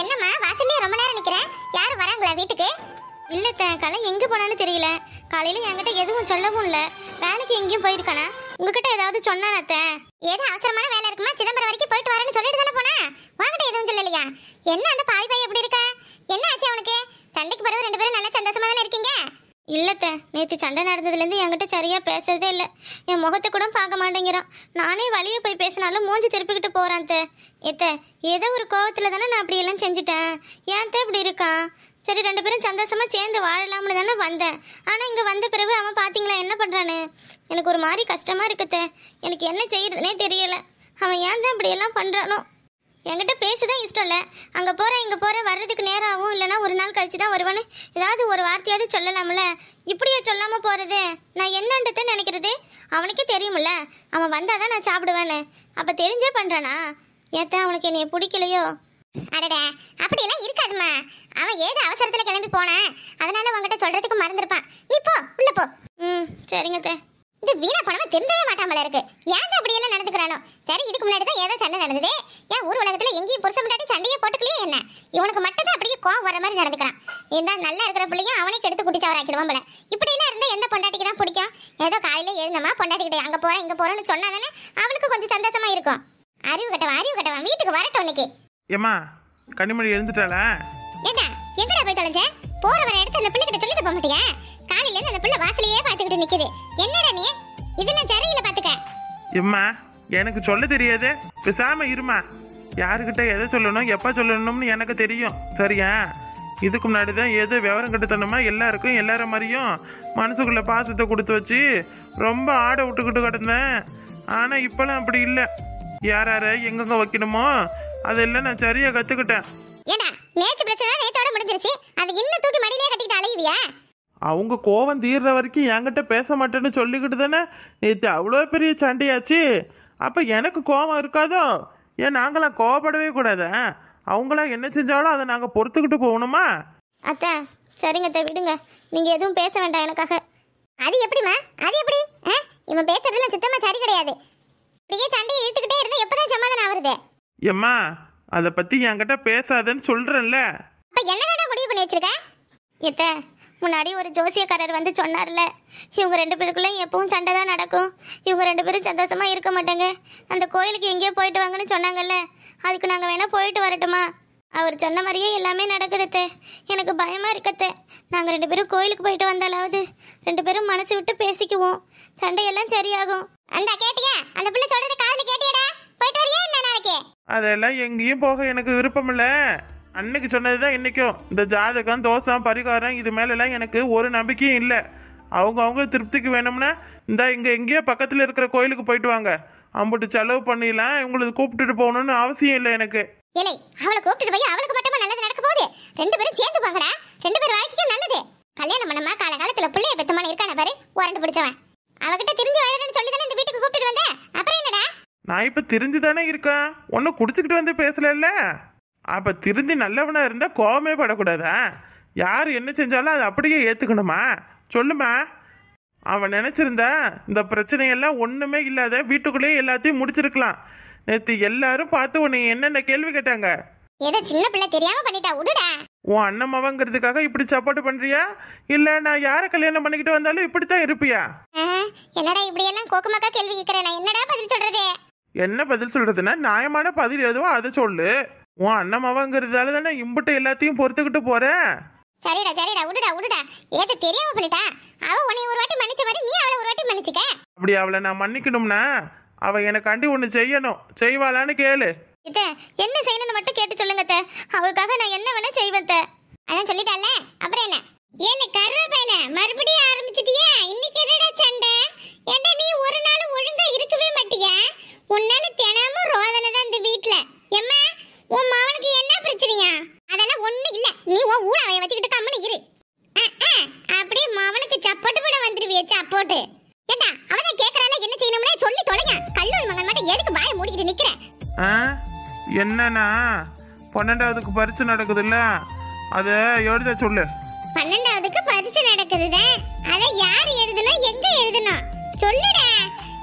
என்னம்மா வாசல்லே ரொம்ப நேரம் நிக்கிறேன் யார் வராங்களா வீட்டுக்கு இல்ல கலை எங்க போனாலும் தெரியல காலையில என்கிட்ட எதுவும் சொல்லவும் இல்ல வேலைக்கு எங்கேயும் போயிருக்கானா உங்ககிட்ட ஏதாவது சொன்னான ஏதோ அவசரமான வேலை இருக்குமா சிதம்பரம் வரைக்கும் போயிட்டு வரேன்னு சொல்லிட்டு தானே போனேன் உங்ககிட்ட எதுவும் சொல்லலையா என்ன அந்த பாய் பாய் எப்படி இருக்க என்ன ஆச்சு அவனுக்கு சண்டைக்கு பிறகு ரெண்டு பேரும் நல்லா சந்தோஷமா தானே இருக்கீங்க இல்லைத்த நேற்று சண்டை நடந்ததுலேருந்து என்கிட்ட சரியாக பேசுறதே இல்லை என் முகத்தை கூட பார்க்க மாட்டேங்கிறான் நானே வழியே போய் பேசினாலும் மூஞ்சி திருப்பிக்கிட்டு போகிறான் தே எத்த ஏதோ ஒரு கோவத்தில் தானே நான் அப்படி எல்லாம் செஞ்சுட்டேன் ஏன் தே இப்படி இருக்கான் சரி ரெண்டு பேரும் சந்தோஷமாக சேர்ந்து வாழலாம்னு தானே வந்தேன் ஆனால் இங்கே வந்த பிறகு அவன் பார்த்தீங்களா என்ன பண்ணுறானு எனக்கு ஒரு மாதிரி கஷ்டமாக இருக்குத்த எனக்கு என்ன செய்யறதுனே தெரியலை அவன் ஏன் தான் இப்படியெல்லாம் பண்ணுறானோ என்கிட்ட பேசதான் இஷ்டம் இல்லை அங்கே போகிறேன் இங்கே போகிற வர்றதுக்கு நேரம் ஆகும் இல்லைனா ஒரு நாள் கழிச்சு தான் வருவான்னு ஏதாவது ஒரு வார்த்தையாவது சொல்லலாம்ல இப்படியே சொல்லாமல் போகிறது நான் என்னன்றத நினைக்கிறது அவனுக்கே தெரியுமில்ல அவன் வந்தால் தான் நான் சாப்பிடுவேன்னு அப்போ தெரிஞ்சே பண்ணுறானா ஏத்தான் அவனுக்கு என்னை பிடிக்கலையோ அடடா அப்படியெல்லாம் இருக்காதுமா அவன் ஏதோ அவசரத்தில் கிளம்பி போனான் அதனால உங்ககிட்ட சொல்கிறதுக்கு மறந்துருப்பான் நீ போ உள்ளே போ ம் சரிங்க தே இந்த வீணா போனவன் திருந்தவே மாட்டாமல இருக்கு ஏன் அப்படி எல்லாம் நடந்துக்கிறானோ சரி இதுக்கு முன்னாடி தான் ஏதோ சண்டை நடந்தது ஏன் ஊர் உலகத்துல எங்கேயும் புருஷ முன்னாடி சண்டையே போட்டுக்கலையே என்ன இவனுக்கு மட்டும் தான் அப்படியே கோவம் வர மாதிரி நடந்துக்கிறான் இந்த நல்லா இருக்கிற பிள்ளையும் அவனே கெடுத்து குடிச்சவர ஆக்கிடுவான் போல இப்படி எல்லாம் இருந்தா எந்த பொண்டாட்டிக்கு தான் பிடிக்கும் ஏதோ காலையில எழுந்தமா கிட்ட அங்க போறேன் இங்க போறேன்னு சொன்னா தானே அவனுக்கு கொஞ்சம் சந்தோஷமா இருக்கும் அறிவு கட்டவன் அறிவு கட்டவன் வீட்டுக்கு வரட்டும் இன்னைக்கு ஏமா கனிமொழி எழுந்துட்டாளா என்ன எங்கடா போய் தொலைஞ்ச போறவரை எடுத்து அந்த பிள்ளைகிட்ட சொல்லிட்டு போக மாட்டேன் காலையில இருந்து அந்த புள்ள வாசலையே பாத்துக்கிட்டு நிக்குது என்னடா நீ இதெல்லாம் சரியில்லை பாத்துக்க எம்மா எனக்கு சொல்ல தெரியாது பேசாம இருமா யாருக்கிட்ட எதை சொல்லணும் எப்போ சொல்லணும்னு எனக்கு தெரியும் சரியா இதுக்கு முன்னாடி தான் எது விவரம் கெடுத்தனமா எல்லாருக்கும் எல்லார மாதிரியும் மனசுக்குள்ள பாசத்தை கொடுத்து வச்சு ரொம்ப ஆடை விட்டுக்கிட்டு கிடந்தேன் ஆனால் இப்பெல்லாம் அப்படி இல்லை யார் யாரை எங்கெங்க வைக்கணுமோ அதெல்லாம் நான் சரியாக கற்றுக்கிட்டேன் ஏடா நேத்து பிரச்சனை நேத்தோட முடிஞ்சிருச்சு அது இன்னும் தூக்கி கட்டிக்கிட்டு அலையுவியா அவங்க கோவம் தீர்ற வரைக்கும் என்கிட்ட பேச மாட்டேன்னு சொல்லிக்கிட்டு தானே நேற்று அவ்வளோ பெரிய சண்டையாச்சு அப்போ எனக்கு கோவம் இருக்காதோ ஏன் நாங்களாம் கோவப்படவே கூடாது அவங்களாம் என்ன செஞ்சாலும் அதை நாங்கள் பொறுத்துக்கிட்டு போகணுமா அத்தா சரிங்க அத்தை விடுங்க நீங்கள் எதுவும் பேச வேண்டாம் எனக்காக அது எப்படிம்மா அது எப்படி இவன் பேசுறதுலாம் சுத்தமாக சரி கிடையாது இப்படியே சண்டையை இழுத்துக்கிட்டே இருந்தால் எப்போதான் சமாதானம் ஆகுறது எம்மா அதை பற்றி என்கிட்ட பேசாதன்னு சொல்கிறேன்ல அப்போ என்னடா முடிவு பண்ணி வச்சிருக்க எத்த முன்னாடி ஒரு ஜோசியக்காரர் வந்து சொன்னார்ல இவங்க ரெண்டு பேருக்குள்ளே எப்பவும் சண்டை தான் நடக்கும் இவங்க ரெண்டு பேரும் சந்தோஷமாக இருக்க மாட்டாங்க அந்த கோயிலுக்கு எங்கேயோ போயிட்டு வாங்கன்னு சொன்னாங்கல்ல அதுக்கு நாங்கள் வேணால் போயிட்டு வரட்டுமா அவர் சொன்ன மாதிரியே எல்லாமே நடக்கிறது எனக்கு பயமாக இருக்கத்தே நாங்கள் ரெண்டு பேரும் கோயிலுக்கு போயிட்டு வந்தாலாவது ரெண்டு பேரும் மனசு விட்டு பேசிக்குவோம் சண்டையெல்லாம் சரியாகும் அந்த கேட்டியா அந்த பிள்ளை சொல்றது காதல கேட்டியடா போயிட்டு வரியா என்ன நாளைக்கு அதெல்லாம் எங்கேயும் போக எனக்கு விருப்பம் இல்லை அன்னைக்கு சொன்னது தான் இன்றைக்கும் இந்த ஜாதகம் தோசம் பரிகாரம் இது மேலெல்லாம் எனக்கு ஒரு நம்பிக்கையும் இல்லை அவங்க அவங்க திருப்திக்கு வேணும்னா இந்த இங்கே எங்கேயோ பக்கத்தில் இருக்கிற கோயிலுக்கு போயிட்டு வாங்க அம்புட்டு செலவு பண்ணிடலாம் இவங்களுக்கு கூப்பிட்டுட்டு போகணும்னு அவசியம் இல்லை எனக்கு இல்லை அவளை கூப்பிட்டு போய் அவளுக்கு மட்டுமா நல்லது நடக்க போகுது ரெண்டு பேரும் சேர்ந்து போங்கடா ரெண்டு பேரும் வாழ்க்கைக்கும் நல்லது கல்யாணம் பண்ணமா கால காலத்துல பிள்ளைய பெத்தமான இருக்கான பாரு உரண்டு பிடிச்சவன் அவகிட்ட திரிஞ்சு வாழறேன்னு சொல்லி தானே இந்த வீட்டுக்கு கூப்பிட்டு வந்தேன் அப்புறம் என்னடா நான் இப்போ திரிஞ்சு தானே இருக்கேன் ஒன்றும் குடிச்சிக்கிட்டு வந்து பேசல அப்போ திருந்தி நல்லவனாக இருந்தால் கோபமே படக்கூடாதா யார் என்ன செஞ்சாலும் அதை அப்படியே ஏற்றுக்கணுமா சொல்லுமா அவன் நினச்சிருந்தா இந்த பிரச்சனையெல்லாம் ஒன்றுமே இல்லாத வீட்டுக்குள்ளேயே எல்லாத்தையும் முடிச்சிருக்கலாம் நேற்று எல்லாரும் பார்த்து உன்னை என்னென்ன கேள்வி கேட்டாங்க ஏதோ சின்ன பிள்ளை தெரியாம பண்ணிட்டா விடுடா உன் அண்ணமாவங்கிறதுக்காக இப்படி சப்போர்ட் பண்றியா இல்ல நான் யார கல்யாணம் பண்ணிக்கிட்டு வந்தாலும் இப்படித்தான் இருப்பியா என்னடா இப்படி எல்லாம் கோக்குமாக்கா கேள்வி கேக்குறேன் என்னடா பதில் சொல்றது என்ன பதில் சொல்றதுன்னா நியாயமான பதில் எதுவோ அதை சொல்லு உன் அண்ணமாவாங்கிறதால தானே இம்புட்டு எல்லாத்தையும் பொறுத்துக்கிட்டு போறேன் சரிடா சரிடா விடுடா விடுடா ஏது தெரியாம பண்ணிட்டா அவ உன்னை ஒரு வாட்டி மன்னிச்ச மாதிரி நீ அவளை ஒரு வாட்டி மன்னிச்சுக்க அப்படி அவளை நான் மன்னிக்கணும்னா அவ எனக்காண்டி ஒன்று செய்யணும் செய்வாளான்னு கேளு என்ன செய்யணும்னு மட்டும் கேட்டு சொல்லுங்க அத்தை அவளுக்காக நான் என்ன வேணா பன்னெண்டாவதுக்கு நடக்குது நடக்குதுல்ல அது எழுத சொல்லு பன்னெண்டாவதுக்கு பரிசு நடக்குது அதை யார் எழுதணும் எங்க எழுதணும் சொல்லுடா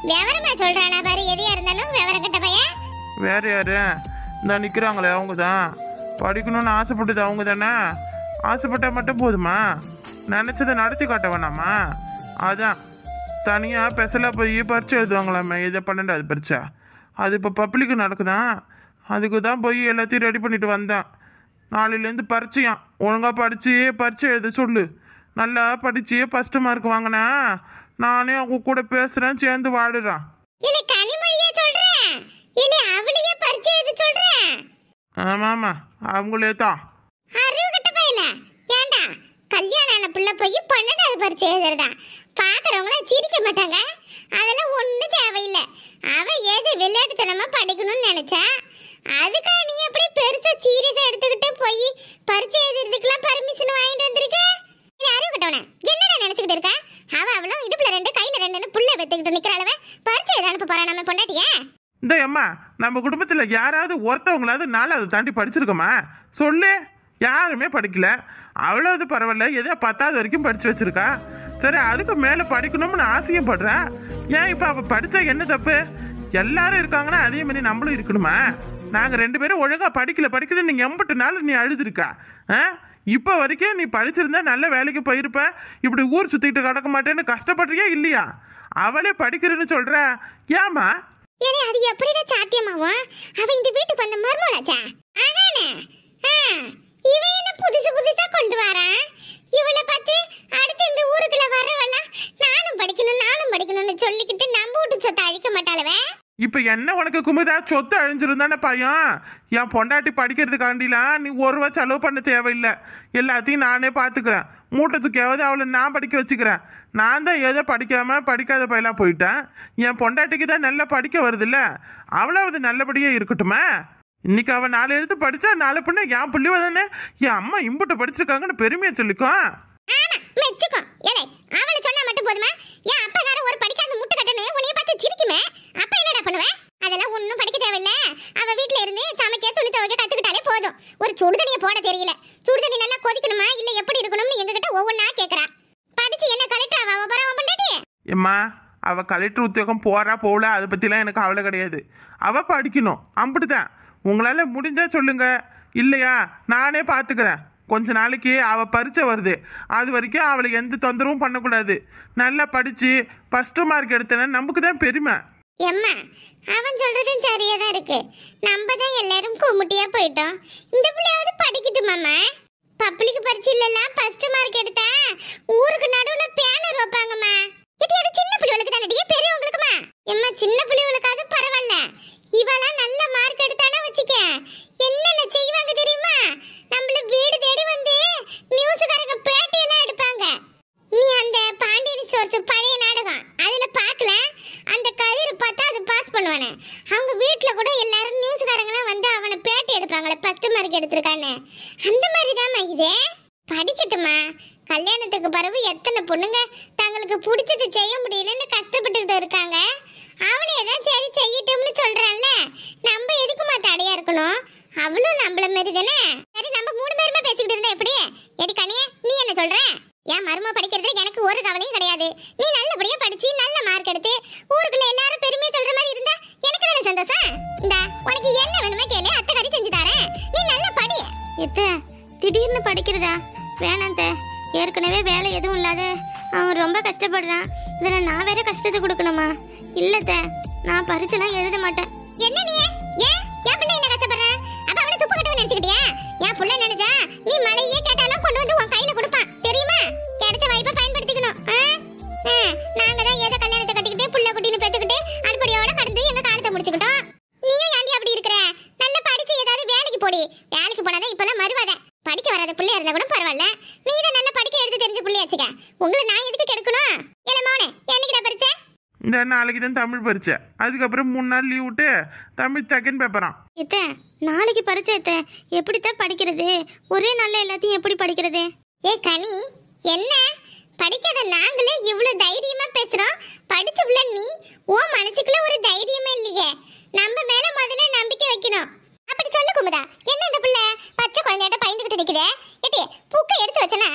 விவரமா சொல்றானா பாரு எதையா இருந்தாலும் விவரம் கட்ட பையன் வேற யாரு இந்த நிற்கிறாங்களே அவங்க தான் படிக்கணும்னு ஆசைப்பட்டது அவங்க தானே ஆசைப்பட்டா மட்டும் போதுமா நினச்சதை நடத்தி காட்ட வேணாமா அதான் தனியாக பெசலாக போய் பரீட்சை எழுதுவாங்களாமே இதை பன்னெண்டாவது பரீட்சை அது இப்போ பப்ளிக் நடக்குதான் அதுக்கு தான் போய் எல்லாத்தையும் ரெடி பண்ணிட்டு வந்தேன் நாளிலேருந்து பரிச்சையாம் ஒழுங்காக படித்து பரிச்சை எழுத சொல்லு நல்லா படித்து ஃபஸ்ட்டு மார்க் வாங்கினேன் நானே அவங்க கூட பேசுகிறேன் சேர்ந்து வாடுறான் ஆமா அவங்களே தான் கல்யாணம் ஆன பிள்ளை சிரிக்க மாட்டாங்க அதெல்லாம் ஒன்றும் தேவையில்லை அவன் ஏதோ விளையாட்டுத்தனமா படிக்கணும்னு நினைச்சா அதுக்கா நீ எப்படி பெருசா சீரியஸா எடுத்துக்கிட்டு போய் பரிச்சை எழுதுறதுக்குலாம் பர்மிஷன் வாங்கிட்டு வந்திருக்க அறிவு கட்டவன என்னடா நினைச்சுக்கிட்டு இருக்கா அவ அவளும் இடுப்புல ரெண்டு கையில ரெண்டு புள்ளை பெத்துக்கிட்டு நிக்கிற அளவு பரிச்சை எழுத அனுப்ப போறா நம்ம பொண்டாட்டியே இந்த அம்மா நம்ம குடும்பத்தில் யாராவது ஒருத்தவங்களாவது நாலாவது தாண்டி படிச்சிருக்கோமா சொல்லு யாருமே படிக்கல அது பரவாயில்ல எதோ பத்தாவது வரைக்கும் படித்து வச்சுருக்கா சரி அதுக்கு மேலே படிக்கணும்னு ஆசையும் படுறா ஏன் இப்போ அவள் படித்தா என்ன தப்பு எல்லாரும் இருக்காங்கன்னா அதே மாதிரி நம்மளும் இருக்கணுமா நாங்கள் ரெண்டு பேரும் ஒழுங்காக படிக்கல படிக்கல நீ எம்பட்டு நாள் நீ அழுதுருக்கா ஆ இப்போ வரைக்கும் நீ படிச்சிருந்தா நல்ல வேலைக்கு போயிருப்ப இப்படி ஊர் சுற்றிக்கிட்டு கிடக்க மாட்டேன்னு கஷ்டப்படுறியா இல்லையா அவளே படிக்கிறேன்னு சொல்கிற ஏமா ஏனே அது எப்படிடா சாத்தியமாவும் அவ இந்த வீட்டு பண்ண மர்மோடாச்சா அதானே இவன் என்ன புதுசு புதுசா கொண்டு வரான் இவளை பார்த்து அடுத்து இந்த ஊருக்குள்ள வரவெல்லாம் நானும் படிக்கணும் நானும் படிக்கணும்னு சொல்லிக்கிட்டு நம்ம வீட்டு சொத்தை அழிக்க மாட்டாளவே இப்போ என்ன உனக்கு குமுதா சொத்து அழிஞ்சிருந்தானே பையன் என் பொண்டாட்டி படிக்கிறதுக்காண்டிலாம் நீ ஒரு ரூபா செலவு பண்ண தேவையில்லை எல்லாத்தையும் நானே பார்த்துக்கிறேன் மூட்டத்துக்கு தூக்கியாவது அவளை நான் படிக்க வச்சுக்கிறேன் நான் தான் ஏதோ படிக்காமல் படிக்காத பையலாம் போயிட்டேன் என் பொண்டாட்டிக்கு தான் நல்லா படிக்க வருதுல்ல அது நல்லபடியாக இருக்கட்டுமே இன்னைக்கு அவன் நாலு எழுத்து படித்தா நாலு பொண்ணு என் பிள்ளைவ தானே என் அம்மா இம்புட்டு படிச்சிருக்காங்கன்னு பெருமையை சொல்லிக்கோ அவளை சொன்னா மட்டும் போதுமா என் அப்பா ஒரு பார்த்து சிரிக்குமே அப்ப என்னடா பண்ணுவ அதெல்லாம் ஒன்றும் படிக்க தேவையில்லை அவ வீட்ல இருந்து சமைக்க துணி துவைக்க கத்துக்கிட்டாலே போதும் ஒரு சுடுதண்ணியை போட தெரியல சுடுதண்ணி நல்லா கொதிக்கணுமா இல்ல எப்படி இருக்கணும்னு எங்ககிட்ட ஒவ்வொன்றா கேட்கறா படிச்சு என்ன கலெக்டர் அவ பரவ பண்ணாட்டி அம்மா அவ கலெக்டர் உத்தியோகம் போறா போகல அதை பற்றிலாம் எனக்கு அவளை கிடையாது அவ படிக்கணும் அப்படிதான் உங்களால முடிஞ்சா சொல்லுங்க இல்லையா நானே பாத்துக்கிறேன் கொஞ்ச நாளைக்கு அவள் பரீட்சை வருது அது வரைக்கும் அவளுக்கு எந்த தொந்தரவும் பண்ணக்கூடாது நல்லா படிச்சு ஃபஸ்ட்டு மார்க் எடுத்தன நமக்கு தான் பெருமை எம்மா அவன் சொல்றதும் சரியா தான் இருக்கு நம்ம தான் எல்லாரும் கூமுட்டியா போயிட்டோம் இந்த பிள்ளையாவது படிக்கட்டு மாமா பப்ளிக் இல்லலாம் ஃபர்ஸ்ட் மார்க் எடுத்தா ஊருக்கு நடுவுல பேனர் வைப்பாங்கம்மா இது ஒரு சின்ன பிள்ளைகளுக்கு தான் பெரியவங்களுக்குமா எம்மா சின்ன பிள்ளைகளுக்காவது பரவாயில்ல இவெல்லாம் நல்ல மார்க் எடுத்தானே வச்சுக்க கூடாது நீ நல்லபடியா படிச்சு நல்ல மார்க் எடுத்து ஊருக்குள்ள எல்லாரும் பெருமை சொல்ற மாதிரி இருந்தா எனக்கு தானே சந்தோஷம் இந்த உனக்கு என்ன வேணுமே கேளு அத்தை கறி செஞ்சு தரேன் நீ நல்ல படி எத்த திடீர்னு படிக்கிறதா வேணாம் ஏற்கனவே வேலை எதுவும் இல்லாத அவன் ரொம்ப கஷ்டப்படுறான் இதில் நான் வேற கஷ்டத்தை கொடுக்கணுமா இல்லத்த நான் பரிசுலாம் எழுத மாட்டேன் நாளைக்கு தான் தமிழ் பரீட்சை அதுக்கப்புறம் மூணு நாள் லீவ் விட்டு தமிழ் செகண்ட் பேப்பரான் இத்த நாளைக்கு பரீட்சை எப்படித்தான் படிக்கிறது ஒரே நாள்ல எல்லாத்தையும் எப்படி படிக்கிறது ஏ கனி என்ன படிக்காத நாங்களே இவ்வளவு தைரியமா பேசுறோம் படிச்ச புள்ள நீ உன் மனசுக்குள்ள ஒரு தைரியமே இல்லையே நம்ம மேல முதல்ல நம்பிக்கை வைக்கணும் அப்படி சொல்லு குமுதா என்ன இந்த புள்ள பச்சை குழந்தையாட்ட பயந்துகிட்டு நிக்கிறேன் எட்டி பூக்கை எடுத்து வச்சனா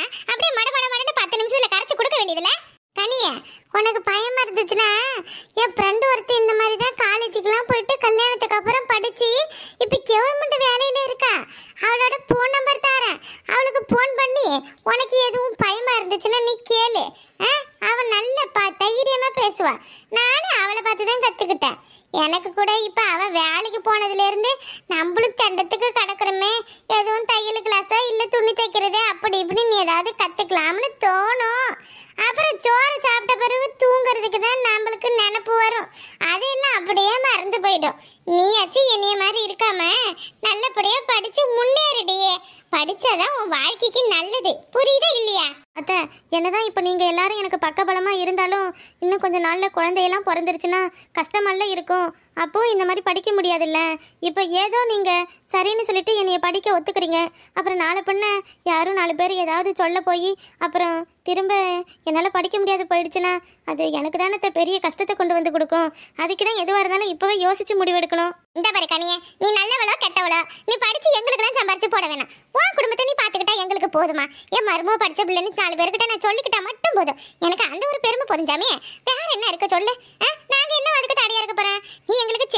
பேசுவா நானும் அவளை பார்த்து தான் கற்றுக்கிட்டேன் எனக்கு கூட இப்போ அவ வேலைக்கு போனதுலேருந்து நம்மளும் தண்டத்துக்கு கிடக்குறமே எதுவும் தையல் கிளாஸா இல்லை துணி தைக்கிறதே அப்படி இப்படின்னு ஏதாவது கற்றுக்கலாம்னு தோணும் அப்புறம் சோறு சாப்பிட்ட பிறகு தூங்குறதுக்கு தான் நம்மளுக்கு நினப்பு வரும் அது எல்லாம் அப்படியே மறந்து போயிடும் நீயாச்சும் என்னைய மாதிரி இருக்காம நல்லபடியாக படித்து முன்னேறிடியே படிச்சாதான் உன் வாழ்க்கைக்கு நல்லது புரியுதா இல்லையா அத்தை என்னதான் இப்போ நீங்கள் எல்லாரும் எனக்கு பக்கபலமாக இருந்தாலும் இன்னும் கொஞ்சம் நாளில் குழந்தையெல்லாம் பிறந்துருச்சுன்னா கஷ்டமெல்லாம் இருக்கும் அப்போ இந்த மாதிரி படிக்க முடியாதுல்ல இப்போ ஏதோ நீங்க சரின்னு சொல்லிட்டு என்னைய படிக்க ஒத்துக்கிறீங்க அப்புறம் நாலு பண்ண யாரும் நாலு பேர் ஏதாவது சொல்ல போய் அப்புறம் திரும்ப என்னால் படிக்க முடியாது போயிடுச்சுன்னா அது எனக்கு தானே பெரிய கஷ்டத்தை கொண்டு வந்து கொடுக்கும் அதுக்கு தான் எதுவாக இருந்தாலும் இப்போவே யோசிச்சு முடிவெடுக்கணும் இந்த பாரு கனிய நீ நல்லவளோ கெட்டவளோ நீ படித்து எங்களுக்கு தான் சம்பாரிச்சு போட வேணாம் உன் குடும்பத்தை நீ பார்த்துக்கிட்டா எங்களுக்கு போதுமா என் மருமோ படித்த பிள்ளைன்னு நாலு பேருக்கிட்ட நான் சொல்லிக்கிட்டா மட்டும் போதும் எனக்கு அந்த ஒரு பெருமை போதும் ஜாமியே வேற என்ன இருக்க சொல்லு நாங்கள் இன்னும் அதுக்கு தடையா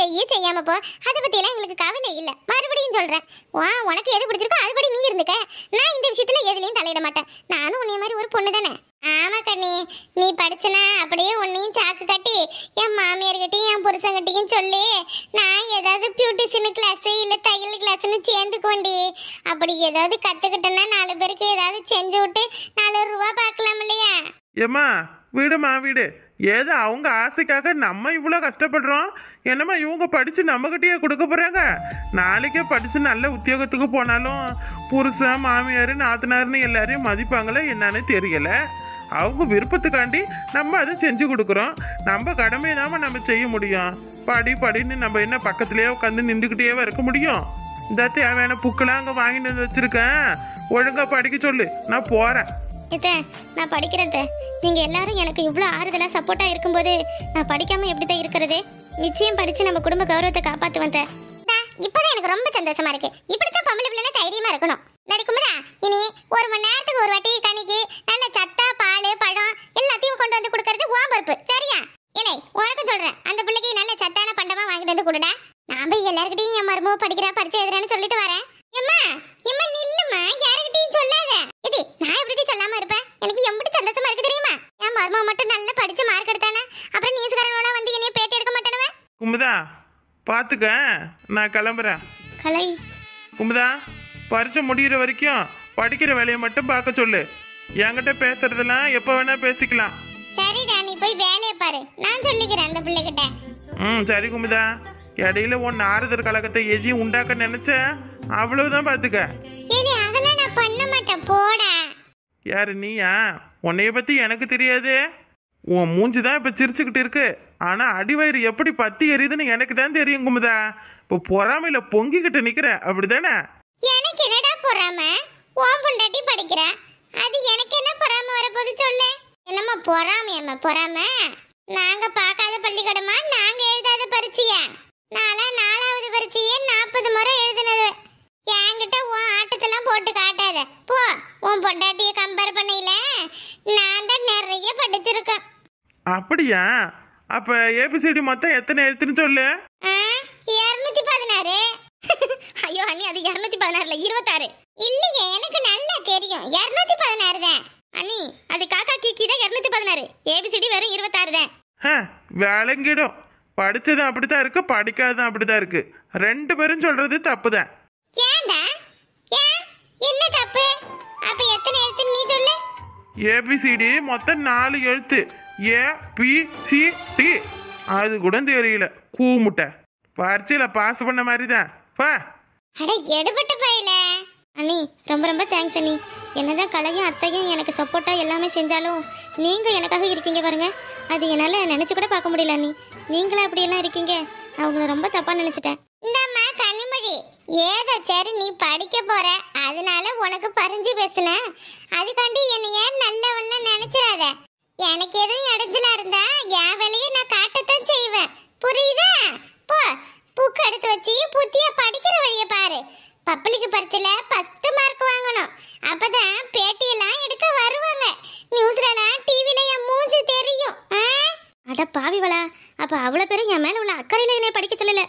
செய்ய செய்யாம போ அதை பற்றியெல்லாம் எங்களுக்கு கவலை இல்லை மறுபடியும் சொல்கிறேன் வா உனக்கு எது பிடிச்சிருக்கோ அதுபடி நீ இருந்துக்க நான் இந்த விஷயத்தில் எதுலேயும் தலையிட மாட்டேன் நானும் உன்னைய மாதிரி ஒரு பொண்ணு தானே ஆமாம் கண்ணி நீ படிச்சனா அப்படியே உன்னையும் சாக்கு கட்டி என் மாமியார்கிட்டையும் என் புருஷங்கிட்டையும் சொல்லி நான் ஏதாவது பியூட்டிஷியன் கிளாஸு இல்லை தையல் கிளாஸ்னு கொண்டி அப்படி ஏதாவது கற்றுக்கிட்டேன்னா நாலு பேருக்கு ஏதாவது செஞ்சு விட்டு நாலு ரூபா பார்க்கலாம் இல்லையா ஏம்மா வீடுமா வீடு ஏதோ அவங்க ஆசைக்காக நம்ம இவ்வளோ கஷ்டப்படுறோம் என்னம்மா இவங்க படித்து நம்மக்கிட்டேயே கொடுக்க போகிறாங்க நாளைக்கே படித்து நல்ல உத்தியோகத்துக்கு போனாலும் புருஷன் மாமியார் நாத்தனார்னு எல்லாரையும் மதிப்பாங்களே என்னன்னு தெரியலை அவங்க விருப்பத்துக்காண்டி நம்ம அதை செஞ்சு கொடுக்குறோம் நம்ம கடமை தாம நம்ம செய்ய முடியும் படி படின்னு நம்ம என்ன பக்கத்துலேயே உட்காந்து நின்றுக்கிட்டேவே இருக்க முடியும் இந்த தேவையான புக்கெல்லாம் அங்கே வாங்கிட்டு வந்து வச்சுருக்கேன் ஒழுங்காக படிக்க சொல்லு நான் போகிறேன் நான் படிக்கிறேன் நீங்கள் எல்லாரும் எனக்கு இவ்வளோ ஆறுதலாக சப்போர்ட்டாக இருக்கும்போது நான் படிக்காமல் எப்படி தான் இருக்கிறது நிச்சயம் படித்து நம்ம குடும்ப கௌரவத்தை காப்பாற்று வந்தேன் இப்போதான் எனக்கு ரொம்ப சந்தோஷமா இருக்கு இப்படித்தான் பொம்பளை பிள்ளைனா தைரியமா இருக்கணும் நடிக்குமுதா இனி ஒரு மணி நேரத்துக்கு ஒரு வாட்டி கனிக்கு நல்ல சத்தா பால் பழம் எல்லாத்தையும் கொண்டு வந்து கொடுக்கறது உன் பொறுப்பு சரியா இல்லை உனக்கு சொல்கிறேன் அந்த பிள்ளைக்கு நல்ல சத்தான பண்டமாக வாங்கிட்டு வந்து கொடுடா நான் போய் எல்லாருக்கிட்டையும் என் மருமக படிக்கிறா பரிச்சை எழுதுறேன்னு சொல்லிட்டு வரேன் அம்மா எம்மா நில்லுமா யாருக்கிட்டையும் சொல்லாத இடி நான் எப்படி சொல்லாம இருப்பேன் எனக்கு எப்படி சந்தோஷமா இருக்கு தெரியுமா என் மருமக மட்டும் நல்லா படிச்சு மார்க் எடுத்தானே அப்புறம் நியூஸ்காரனோட வந்து என்னைய பேட்டி எடுக்க மாட்டானுவன் குமுதா பார்த்துக்க நான் கிளம்புறேன் கலை குமுதா பரிச்சை முடியிற வரைக்கும் படிக்கிற வேலையை மட்டும் பார்க்க சொல்லு என்கிட்ட பேசுறதெல்லாம் எப்போ வேணா பேசிக்கலாம் சரிடா நீ போய் வேலையை பாரு நான் சொல்லிக்கிறேன் அந்த பிள்ளைகிட்ட ம் சரி குமுதா இடையில உன் ஆறுதல் கழகத்தை எஜி உண்டாக்க நினைச்ச அவ்வளவுதான் பாத்துக்க சரி அதெல்லாம் நான் பண்ண மாட்டேன் போடா யாரு நீயா உன்னைய பத்தி எனக்கு தெரியாது உன் மூஞ்சி தான் இப்ப சிரிச்சுக்கிட்டு இருக்கு ஆனா அடிவயிறு எப்படி பத்தி எரியுதுன்னு எனக்கு தான் தெரியும் குமுதா இப்ப பொறாமையில பொங்கிக்கிட்டு நிக்கிற அப்படிதானே எனக்கு என்னடா பொறாம உன் பொண்டாட்டி படிக்கிற அது எனக்கு என்ன பொறாம வரப்போது சொல்லு என்னம்மா பொறாமையம்மா பொறாம நாங்க பார்க்காத பள்ளிக்கூடமா நாங்க எழுதாத பரீட்சையா நாலாம் நாலாவது பரீட்சையே நாற்பது முறை எழுதினது என்கிட்ட உன் ஆட்டத்தெல்லாம் போட்டு காட்டாத போ உன் பொண்டாட்டியை கம்பேர் பண்ணையில நான் தான் நிறைய படிச்சிருக்கேன் அப்படியா அப்ப ஏபிசிடி மொத்தம் எத்தனை எழுத்துன்னு சொல்லு இருநூத்தி பதினாறு ஐயோ அண்ணி அது இருநூத்தி பதினாறுல இருபத்தாறு இல்லையே எனக்கு நல்லா தெரியும் இருநூத்தி பதினாறு தான் அண்ணி அது காக்கா கீக்கி தான் இருநூத்தி பதினாறு ஏபிசிடி வெறும் இருபத்தாறு தான் விளங்கிடும் படிச்சதும் அப்படித்தான் இருக்கு படிக்காததும் அப்படித்தான் இருக்கு ரெண்டு பேரும் சொல்றது தப்பு தான் ஏன்டா ஏன் என்ன தப்பு அப்ப எத்தனை எழுத்து நீ சொல்லு ஏபிசிடி மொத்தம் நாலு எழுத்து ஏ பி சி டி அது கூட தெரியல கூமுட்டை பரீட்சையில் பாஸ் பண்ண மாதிரி தான் பா அட எடுபட்ட பையில அண்ணி ரொம்ப ரொம்ப தேங்க்ஸ் அண்ணி என்னதான் கலையும் அத்தையும் எனக்கு சப்போர்ட்டா எல்லாமே செஞ்சாலும் நீங்க எனக்காக இருக்கீங்க பாருங்க அது என்னால நினைச்சு கூட பார்க்க முடியல அண்ணி நீங்களே அப்படியெல்லாம் இருக்கீங்க நான் உங்களை ரொம்ப தப்பா நினைச்சிட்டேன் ஏதோ சரி நீ படிக்க போற அதனால உனக்கு பறிஞ்சு பேசுன அதுக்காண்டி என்னைய நல்லவன்ல நினைச்சிடாத எனக்கு எதுவும் இடத்துல இருந்தா என் வேலையை நான் காட்டத்தான் செய்வேன் புரியுதா போ புக்கு எடுத்து வச்சு புத்தியா படிக்கிற வழிய பாரு பப்ளிக் பரிச்சையில ஃபர்ஸ்ட் மார்க் வாங்கணும் அப்பதான் பேட்டியெல்லாம் எடுக்க வருவாங்க நியூஸ்லலாம் டிவில என் மூஞ்சி தெரியும் அட பாவிவளா அப்ப அவ்வளவு பேரும் என் மேல உள்ள அக்கறையில என்னைய படிக்க சொல்லல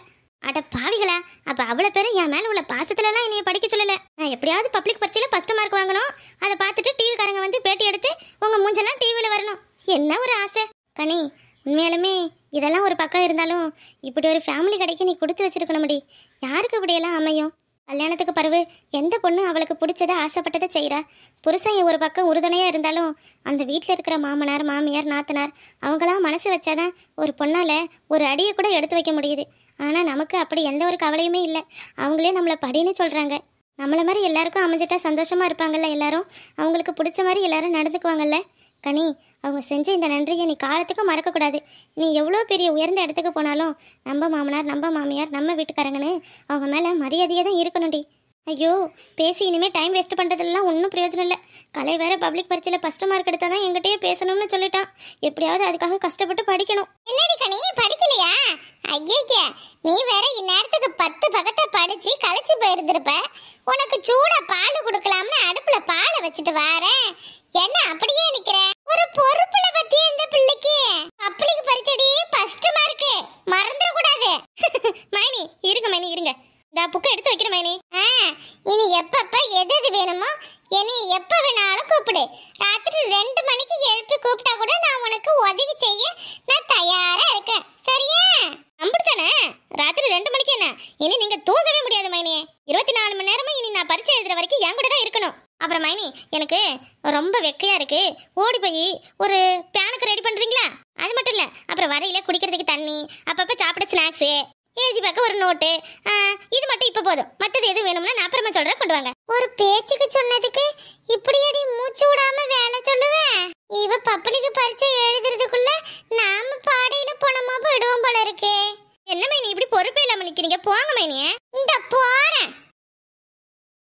அட பாவிகளா அப்போ அவ்வளோ பேரும் என் மேலே உள்ள பாசத்துலலாம் என்னைய படிக்க சொல்லலை நான் எப்படியாவது பப்ளிக் பரீட்சையில ஃபஸ்ட்டு மார்க் வாங்கணும் அதை பார்த்துட்டு டிவிக்காரங்க வந்து பேட்டி எடுத்து உங்கள் மூஞ்செல்லாம் டிவியில் வரணும் என்ன ஒரு ஆசை கனி உண்மையாலுமே இதெல்லாம் ஒரு பக்கம் இருந்தாலும் இப்படி ஒரு ஃபேமிலி கடைக்கு நீ கொடுத்து முடி யாருக்கு இப்படியெல்லாம் அமையும் கல்யாணத்துக்கு பருவு எந்த பொண்ணு அவளுக்கு பிடிச்சதை ஆசைப்பட்டதை செய்கிறா புருஷன் ஒரு பக்கம் உறுதுணையாக இருந்தாலும் அந்த வீட்டில் இருக்கிற மாமனார் மாமியார் நாத்தனார் அவங்களாம் மனசு வச்சாதான் ஒரு பொண்ணால் ஒரு அடியை கூட எடுத்து வைக்க முடியுது ஆனால் நமக்கு அப்படி எந்த ஒரு கவலையுமே இல்லை அவங்களே நம்மளை படின்னு சொல்கிறாங்க நம்மளை மாதிரி எல்லாருக்கும் அமைஞ்சிட்டா சந்தோஷமாக இருப்பாங்கல்ல எல்லாரும் அவங்களுக்கு பிடிச்ச மாதிரி எல்லாரும் நடந்துக்குவாங்கல்ல கனி அவங்க செஞ்ச இந்த நன்றியை நீ காலத்துக்கும் மறக்கக்கூடாது நீ எவ்வளோ பெரிய உயர்ந்த இடத்துக்கு போனாலும் நம்ம மாமனார் நம்ம மாமியார் நம்ம வீட்டுக்காரங்கன்னு அவங்க மேலே மரியாதையாக தான் இருக்கணும்டி ஐயோ பேசி இனிமேல் டைம் வேஸ்ட் பண்ணுறதுலாம் ஒன்றும் பிரயோஜனம் இல்லை கலை வேறு பப்ளிக் பரீட்சையில் ஃபஸ்ட்டு மார்க் எடுத்தால் தான் எங்கிட்டயே பேசணும்னு சொல்லிட்டான் எப்படியாவது அதுக்காக கஷ்டப்பட்டு படிக்கணும் என்னடி கனி படிக்கலையா ஐயே நீ வேற இந்நேரத்துக்கு பத்து பக்கத்தை படிச்சு களைச்சு போயிருந்திருப்ப உனக்கு சூடாக பால் கொடுக்கலாம்னு அடுப்பில் பாலை வச்சுட்டு வாரேன் என்ன அப்படியே நிக்கிற ஒரு பொறுப்புல பத்தி இந்த பிள்ளைக்கு பப்ளிக் பரிச்சடி ஃபர்ஸ்ட் மார்க் மறந்துட கூடாது மைனி இருங்க மைனி இருங்க இந்த புக்கை எடுத்து வைக்கிற மைனி இனி எப்பப்ப எது எது வேணுமோ இனி எப்ப வேணாலும் கூப்பிடு ராத்திரி ரெண்டு மணிக்கு எழுப்பி கூப்பிட்டா கூட நான் உனக்கு உதவி செய்ய நான் தயாரா இருக்கேன் சரியா அப்படித்தானே ராத்திரி ரெண்டு மணிக்கு என்ன இனி நீங்க தூங்கவே முடியாது மைனி இருபத்தி நாலு மணி நேரமும் இனி நான் பரிச்சை எழுதுற வரைக்கும் என் கூட தான் இருக்கணும் அப்புறம் மைனி எனக்கு ரொம்ப வெக்கையாக இருக்குது ஓடி போய் ஒரு பேனுக்கு ரெடி பண்ணுறீங்களா அது மட்டும் இல்லை அப்புறம் வரையில குடிக்கிறதுக்கு தண்ணி அப்பப்போ சாப்பிட ஸ்நாக்ஸு எழுதி பார்க்க ஒரு நோட்டு இது மட்டும் இப்போ போதும் மற்றது எதுவும் வேணும்னா நான் அப்புறமா சொல்கிறேன் கொண்டு வாங்க ஒரு பேச்சுக்கு சொன்னதுக்கு இப்படியடி மூச்சு விடாம வேலை சொல்லுவேன் இவ பப்ளிக் பரீட்சை எழுதுறதுக்குள்ள நாம பாடையில போனமா போயிடுவோம் போல இருக்கு என்ன நீ இப்படி பொறுப்பே இல்லாம நிக்கிறீங்க போங்க மைனியே இந்த போறேன்